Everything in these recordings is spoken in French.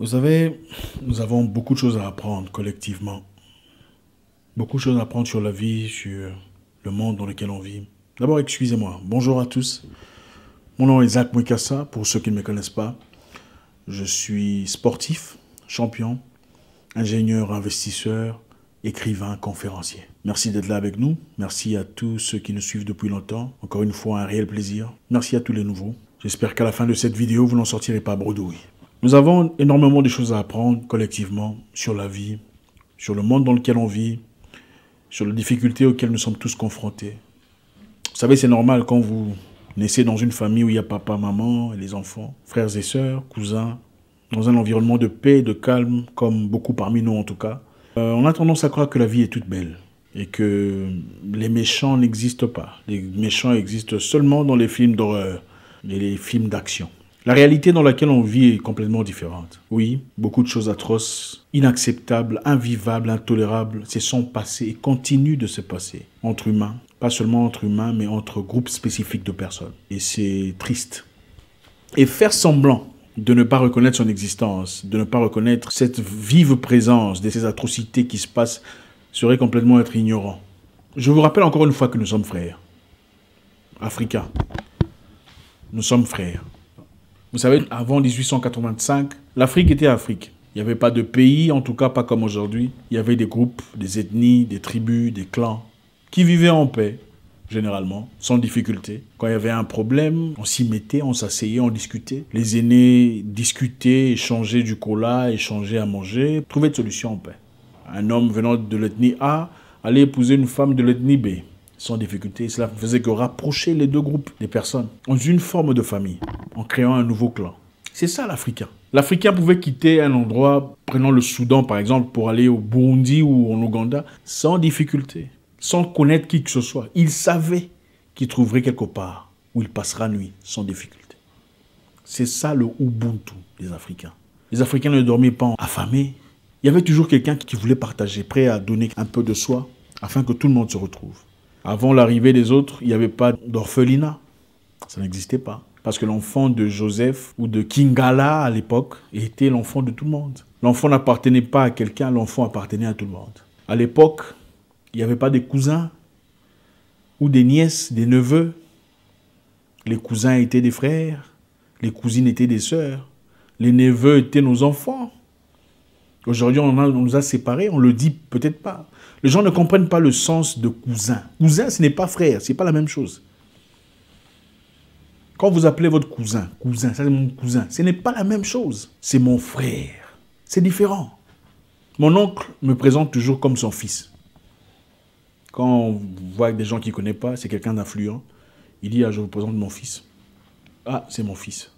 Vous savez, nous avons beaucoup de choses à apprendre collectivement. Beaucoup de choses à apprendre sur la vie, sur le monde dans lequel on vit. D'abord, excusez-moi. Bonjour à tous. Mon nom est Zach Mouikassa, pour ceux qui ne me connaissent pas. Je suis sportif, champion, ingénieur, investisseur, écrivain, conférencier. Merci d'être là avec nous. Merci à tous ceux qui nous suivent depuis longtemps. Encore une fois, un réel plaisir. Merci à tous les nouveaux. J'espère qu'à la fin de cette vidéo, vous n'en sortirez pas bredouille. Nous avons énormément de choses à apprendre collectivement sur la vie, sur le monde dans lequel on vit, sur les difficultés auxquelles nous sommes tous confrontés. Vous savez, c'est normal quand vous naissez dans une famille où il y a papa, maman et les enfants, frères et sœurs, cousins, dans un environnement de paix, de calme, comme beaucoup parmi nous en tout cas. Euh, on a tendance à croire que la vie est toute belle et que les méchants n'existent pas. Les méchants existent seulement dans les films d'horreur et les films d'action. La réalité dans laquelle on vit est complètement différente. Oui, beaucoup de choses atroces, inacceptables, invivables, intolérables se sont passées et continue de se passer entre humains, pas seulement entre humains, mais entre groupes spécifiques de personnes. Et c'est triste. Et faire semblant de ne pas reconnaître son existence, de ne pas reconnaître cette vive présence de ces atrocités qui se passent, serait complètement être ignorant. Je vous rappelle encore une fois que nous sommes frères. Africains. Nous sommes frères. Vous savez, avant 1885, l'Afrique était Afrique. Il n'y avait pas de pays, en tout cas pas comme aujourd'hui. Il y avait des groupes, des ethnies, des tribus, des clans qui vivaient en paix, généralement, sans difficulté. Quand il y avait un problème, on s'y mettait, on s'asseyait, on discutait. Les aînés discutaient, échangeaient du cola, échangeaient à manger, trouvaient des solutions en paix. Un homme venant de l'ethnie A allait épouser une femme de l'ethnie B sans difficulté. Cela faisait que rapprocher les deux groupes les personnes en une forme de famille, en créant un nouveau clan. C'est ça l'Africain. L'Africain pouvait quitter un endroit, prenant le Soudan par exemple, pour aller au Burundi ou en Ouganda, sans difficulté, sans connaître qui que ce soit. Il savait qu'il trouverait quelque part où il passera nuit, sans difficulté. C'est ça le Ubuntu des Africains. Les Africains ne dormaient pas affamés. Il y avait toujours quelqu'un qui voulait partager, prêt à donner un peu de soi afin que tout le monde se retrouve. Avant l'arrivée des autres, il n'y avait pas d'orphelinat. Ça n'existait pas. Parce que l'enfant de Joseph ou de Kingala à l'époque était l'enfant de tout le monde. L'enfant n'appartenait pas à quelqu'un, l'enfant appartenait à tout le monde. À l'époque, il n'y avait pas de cousins ou des nièces, des neveux. Les cousins étaient des frères, les cousines étaient des sœurs, les neveux étaient nos enfants. Aujourd'hui, on, nous a séparés, on le dit peut-être pas. Les gens ne comprennent pas le sens de cousin. Cousin, ce n'est pas frère, ce n'est pas la même chose. Quand vous appelez votre cousin, cousin, ça c'est mon cousin, ce n'est pas la même chose. C'est mon frère. C'est différent. Mon oncle me présente toujours comme son fils. Quand on voit des gens qu'il ne connaît pas, c'est quelqu'un d'influent, il dit ah, Je vous présente mon fils. Ah, c'est mon fils.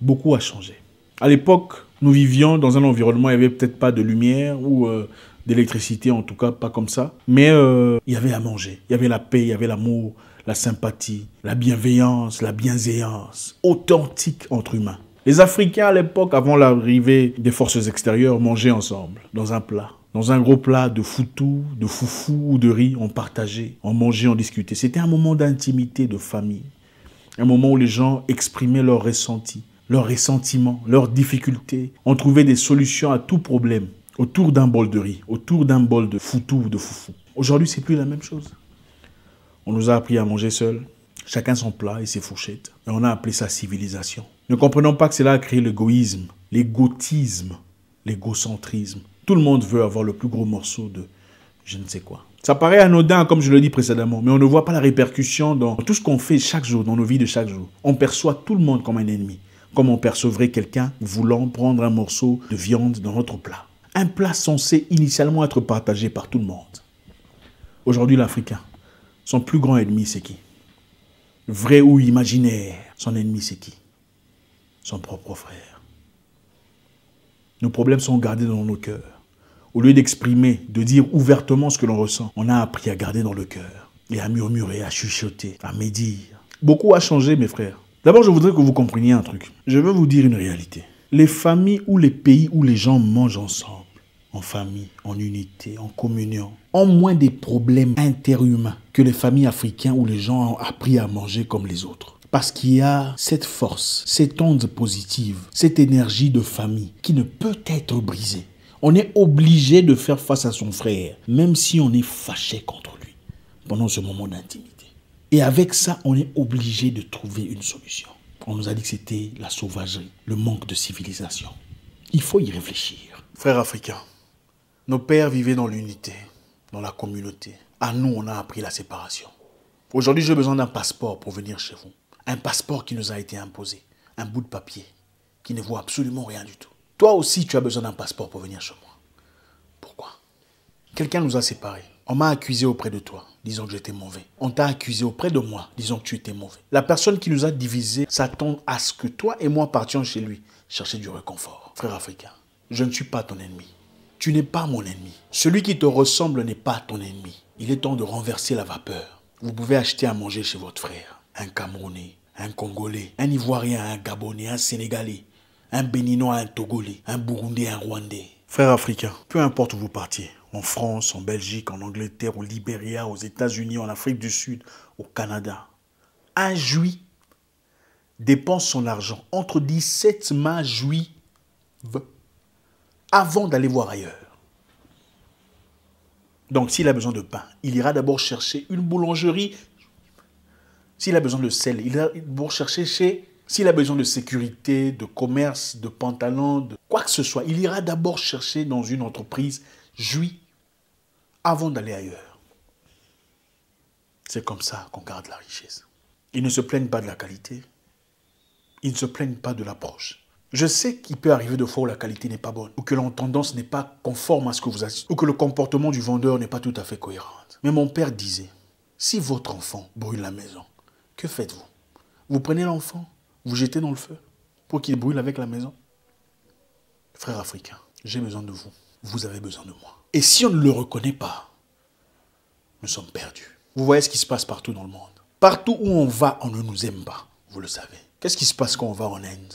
Beaucoup a changé. À l'époque, nous vivions dans un environnement où il n'y avait peut-être pas de lumière ou euh, d'électricité, en tout cas pas comme ça. Mais euh, il y avait à manger, il y avait la paix, il y avait l'amour, la sympathie, la bienveillance, la bienveillance, authentique entre humains. Les Africains à l'époque, avant l'arrivée des forces extérieures, mangeaient ensemble, dans un plat. Dans un gros plat de foutou, de foufou ou de riz, on partageait, on mangeait, on discutait. C'était un moment d'intimité, de famille. Un moment où les gens exprimaient leurs ressentis leurs ressentiments, leurs difficultés, ont trouvé des solutions à tout problème autour d'un bol de riz, autour d'un bol de foutou ou de foufou. Aujourd'hui, c'est plus la même chose. On nous a appris à manger seul, chacun son plat et ses fourchettes, et on a appelé ça civilisation. Ne comprenons pas que cela a créé l'égoïsme, l'égotisme, l'égocentrisme. Tout le monde veut avoir le plus gros morceau de je ne sais quoi. Ça paraît anodin, comme je le dis précédemment, mais on ne voit pas la répercussion dans tout ce qu'on fait chaque jour, dans nos vies de chaque jour. On perçoit tout le monde comme un ennemi comme on percevrait quelqu'un voulant prendre un morceau de viande dans notre plat. Un plat censé initialement être partagé par tout le monde. Aujourd'hui, l'Africain, son plus grand ennemi, c'est qui Vrai ou imaginaire, son ennemi, c'est qui Son propre frère. Nos problèmes sont gardés dans nos cœurs. Au lieu d'exprimer, de dire ouvertement ce que l'on ressent, on a appris à garder dans le cœur et à murmurer, à chuchoter, à médire. Beaucoup a changé, mes frères. D'abord, je voudrais que vous compreniez un truc. Je veux vous dire une réalité. Les familles ou les pays où les gens mangent ensemble, en famille, en unité, en communion, ont moins des problèmes interhumains que les familles africaines où les gens ont appris à manger comme les autres. Parce qu'il y a cette force, cette onde positive, cette énergie de famille qui ne peut être brisée. On est obligé de faire face à son frère, même si on est fâché contre lui, pendant ce moment d'intimité. Et avec ça, on est obligé de trouver une solution. On nous a dit que c'était la sauvagerie, le manque de civilisation. Il faut y réfléchir. Frères africains, nos pères vivaient dans l'unité, dans la communauté. À nous, on a appris la séparation. Aujourd'hui, j'ai besoin d'un passeport pour venir chez vous. Un passeport qui nous a été imposé. Un bout de papier qui ne vaut absolument rien du tout. Toi aussi, tu as besoin d'un passeport pour venir chez moi. Pourquoi Quelqu'un nous a séparés. On m'a accusé auprès de toi, disons que j'étais mauvais. On t'a accusé auprès de moi, disons que tu étais mauvais. La personne qui nous a divisés s'attend à ce que toi et moi partions chez lui chercher du réconfort. Frère africain, je ne suis pas ton ennemi. Tu n'es pas mon ennemi. Celui qui te ressemble n'est pas ton ennemi. Il est temps de renverser la vapeur. Vous pouvez acheter à manger chez votre frère. Un Camerounais, un Congolais, un Ivoirien, un Gabonais, un Sénégalais, un Béninois, un Togolais, un Burundais, un Rwandais. Frère africain, peu importe où vous partiez, en France, en Belgique, en Angleterre, au Libéria, aux États-Unis, en Afrique du Sud, au Canada. Un juif dépense son argent entre 17 mains juives avant d'aller voir ailleurs. Donc s'il a besoin de pain, il ira d'abord chercher une boulangerie. S'il a besoin de sel, il ira d'abord chercher chez... S'il a besoin de sécurité, de commerce, de pantalons, de quoi que ce soit, il ira d'abord chercher dans une entreprise juive avant d'aller ailleurs. C'est comme ça qu'on garde la richesse. Ils ne se plaignent pas de la qualité. Ils ne se plaignent pas de l'approche. Je sais qu'il peut arriver de fois où la qualité n'est pas bonne, ou que l'entendance n'est pas conforme à ce que vous avez, ou que le comportement du vendeur n'est pas tout à fait cohérent. Mais mon père disait, si votre enfant brûle la maison, que faites-vous Vous prenez l'enfant, vous jetez dans le feu, pour qu'il brûle avec la maison Frère africain, j'ai besoin de vous vous avez besoin de moi. Et si on ne le reconnaît pas, nous sommes perdus. Vous voyez ce qui se passe partout dans le monde. Partout où on va, on ne nous aime pas. Vous le savez. Qu'est-ce qui se passe quand on va en Inde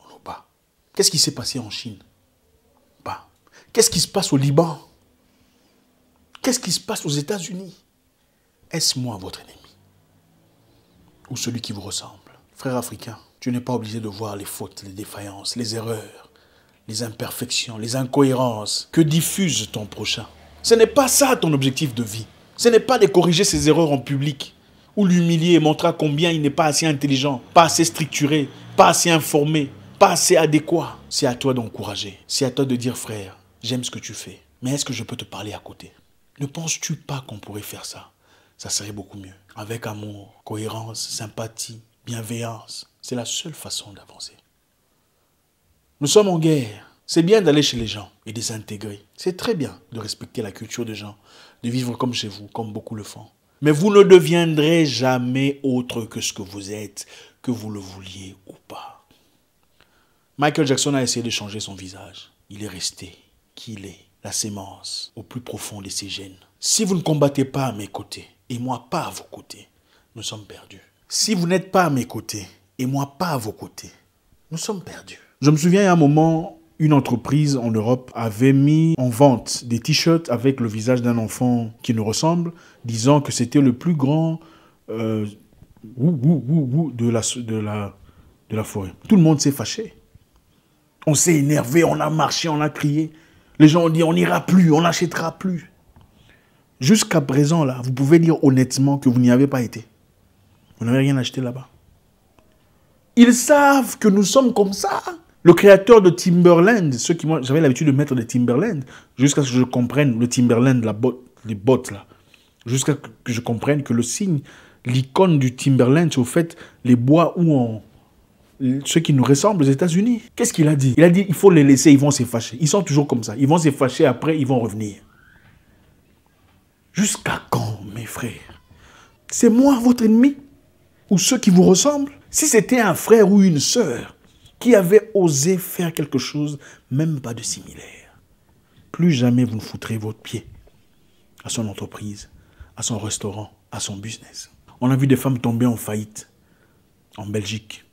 On nous pas. Qu'est-ce qui s'est passé en Chine Pas. Qu'est-ce qui se passe au Liban Qu'est-ce qui se passe aux États-Unis Est-ce moi votre ennemi Ou celui qui vous ressemble Frère africain, tu n'es pas obligé de voir les fautes, les défaillances, les erreurs les imperfections, les incohérences que diffuse ton prochain. Ce n'est pas ça ton objectif de vie. Ce n'est pas de corriger ses erreurs en public ou l'humilier et montrer combien il n'est pas assez intelligent, pas assez structuré, pas assez informé, pas assez adéquat. C'est à toi d'encourager. C'est à toi de dire frère, j'aime ce que tu fais, mais est-ce que je peux te parler à côté Ne penses-tu pas qu'on pourrait faire ça Ça serait beaucoup mieux. Avec amour, cohérence, sympathie, bienveillance. C'est la seule façon d'avancer. Nous sommes en guerre. C'est bien d'aller chez les gens et de intégrer. C'est très bien de respecter la culture des gens, de vivre comme chez vous, comme beaucoup le font. Mais vous ne deviendrez jamais autre que ce que vous êtes, que vous le vouliez ou pas. Michael Jackson a essayé de changer son visage. Il est resté qui il est, la sémence, au plus profond de ses gènes. Si vous ne combattez pas à mes côtés, et moi pas à vos côtés, nous sommes perdus. Si vous n'êtes pas à mes côtés, et moi pas à vos côtés, nous sommes perdus. Je me souviens à un moment, une entreprise en Europe avait mis en vente des t-shirts avec le visage d'un enfant qui nous ressemble, disant que c'était le plus grand euh, ou ou ou de, la, de, la, de la forêt. Tout le monde s'est fâché. On s'est énervé, on a marché, on a crié. Les gens ont dit on n'ira plus, on n'achètera plus. Jusqu'à présent, là, vous pouvez dire honnêtement que vous n'y avez pas été. Vous n'avez rien acheté là-bas. Ils savent que nous sommes comme ça. Le créateur de Timberland, ceux qui moi j'avais l'habitude de mettre des Timberland, jusqu'à ce que je comprenne le Timberland, la botte, les bottes là, jusqu'à ce que je comprenne que le signe, l'icône du Timberland, c'est au fait les bois ou on, ceux qui nous ressemblent aux États-Unis. Qu'est-ce qu'il a dit Il a dit il faut les laisser, ils vont se fâcher. Ils sont toujours comme ça. Ils vont se fâcher après, ils vont revenir. Jusqu'à quand, mes frères C'est moi votre ennemi Ou ceux qui vous ressemblent Si c'était un frère ou une sœur, qui avait osé faire quelque chose, même pas de similaire. Plus jamais vous ne foutrez votre pied à son entreprise, à son restaurant, à son business. On a vu des femmes tomber en faillite en Belgique.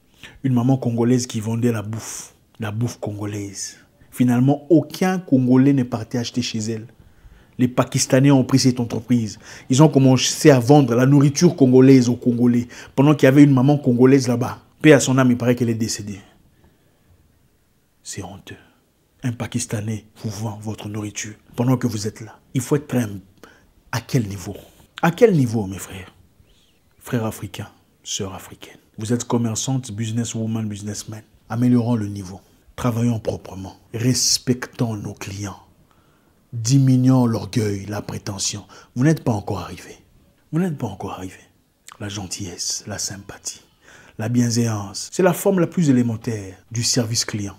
Une maman congolaise qui vendait la bouffe, la bouffe congolaise. Finalement, aucun Congolais n'est parti acheter chez elle. Les Pakistanais ont pris cette entreprise. Ils ont commencé à vendre la nourriture congolaise aux Congolais, pendant qu'il y avait une maman congolaise là-bas. Paix à son âme, il paraît qu'elle est décédée. C'est honteux. Un Pakistanais vous vend votre nourriture pendant que vous êtes là. Il faut être prêt à quel niveau À quel niveau, mes frères Frères africains, sœurs africaines. Vous êtes commerçantes, businesswoman, businessmen. Améliorons le niveau. Travaillons proprement. Respectons nos clients. Diminuons l'orgueil, la prétention. Vous n'êtes pas encore arrivés. Vous n'êtes pas encore arrivés. La gentillesse, la sympathie, la bienveillance. c'est la forme la plus élémentaire du service client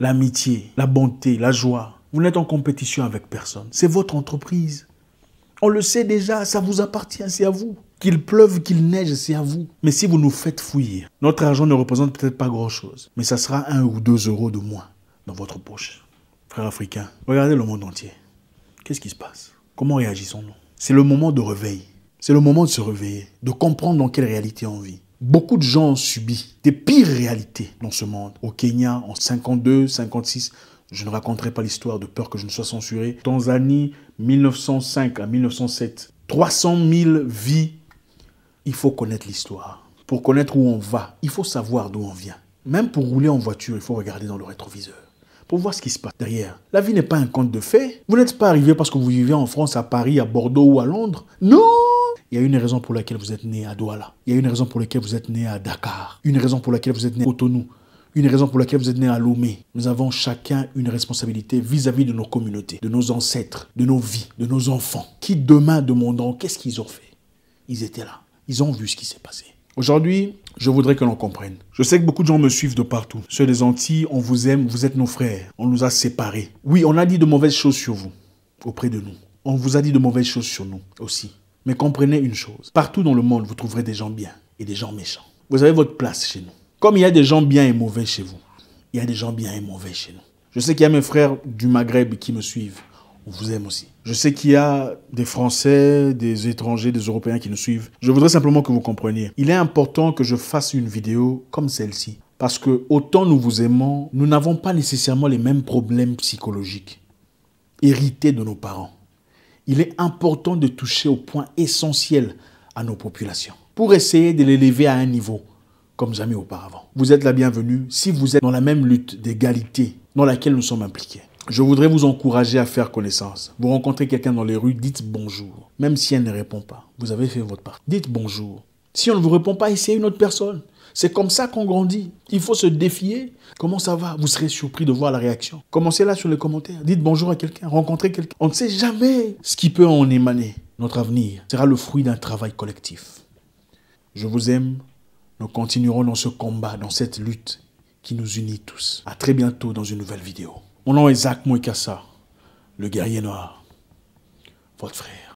l'amitié, la bonté, la joie. Vous n'êtes en compétition avec personne. C'est votre entreprise. On le sait déjà, ça vous appartient, c'est à vous. Qu'il pleuve, qu'il neige, c'est à vous. Mais si vous nous faites fouiller, notre argent ne représente peut-être pas grand-chose, mais ça sera un ou deux euros de moins dans votre poche. Frères africains, regardez le monde entier. Qu'est-ce qui se passe Comment réagissons-nous C'est le moment de réveil. C'est le moment de se réveiller, de comprendre dans quelle réalité on vit. Beaucoup de gens ont subi des pires réalités dans ce monde. Au Kenya, en 52, 56, je ne raconterai pas l'histoire de peur que je ne sois censuré. Tanzanie, 1905 à 1907, 300 000 vies. Il faut connaître l'histoire. Pour connaître où on va, il faut savoir d'où on vient. Même pour rouler en voiture, il faut regarder dans le rétroviseur pour voir ce qui se passe derrière. La vie n'est pas un conte de fées. Vous n'êtes pas arrivé parce que vous vivez en France, à Paris, à Bordeaux ou à Londres. Non il y a une raison pour laquelle vous êtes né à Douala. Il y a une raison pour laquelle vous êtes né à Dakar. Une raison pour laquelle vous êtes né à Cotonou. Une raison pour laquelle vous êtes né à Lomé. Nous avons chacun une responsabilité vis-à-vis de nos communautés, de nos ancêtres, de nos vies, de nos enfants. Qui demain demanderont qu'est-ce qu'ils ont fait Ils étaient là. Ils ont vu ce qui s'est passé. Aujourd'hui, je voudrais que l'on comprenne. Je sais que beaucoup de gens me suivent de partout. Ceux des Antilles, on vous aime, vous êtes nos frères. On nous a séparés. Oui, on a dit de mauvaises choses sur vous, auprès de nous. On vous a dit de mauvaises choses sur nous aussi. Mais comprenez une chose, partout dans le monde, vous trouverez des gens bien et des gens méchants. Vous avez votre place chez nous. Comme il y a des gens bien et mauvais chez vous, il y a des gens bien et mauvais chez nous. Je sais qu'il y a mes frères du Maghreb qui me suivent. On vous aime aussi. Je sais qu'il y a des Français, des étrangers, des Européens qui nous suivent. Je voudrais simplement que vous compreniez. Il est important que je fasse une vidéo comme celle-ci. Parce que autant nous vous aimons, nous n'avons pas nécessairement les mêmes problèmes psychologiques hérités de nos parents il est important de toucher au point essentiel à nos populations pour essayer de l'élever à un niveau comme jamais auparavant. Vous êtes la bienvenue si vous êtes dans la même lutte d'égalité dans laquelle nous sommes impliqués. Je voudrais vous encourager à faire connaissance. Vous rencontrez quelqu'un dans les rues, dites bonjour. Même si elle ne répond pas, vous avez fait votre part. Dites bonjour. Si on ne vous répond pas, essayez une autre personne. C'est comme ça qu'on grandit. Il faut se défier. Comment ça va Vous serez surpris de voir la réaction. Commencez là sur les commentaires. Dites bonjour à quelqu'un, rencontrez quelqu'un. On ne sait jamais ce qui peut en émaner. Notre avenir sera le fruit d'un travail collectif. Je vous aime. Nous continuerons dans ce combat, dans cette lutte qui nous unit tous. À très bientôt dans une nouvelle vidéo. Mon nom est Zach Mouekassa, le guerrier noir, votre frère.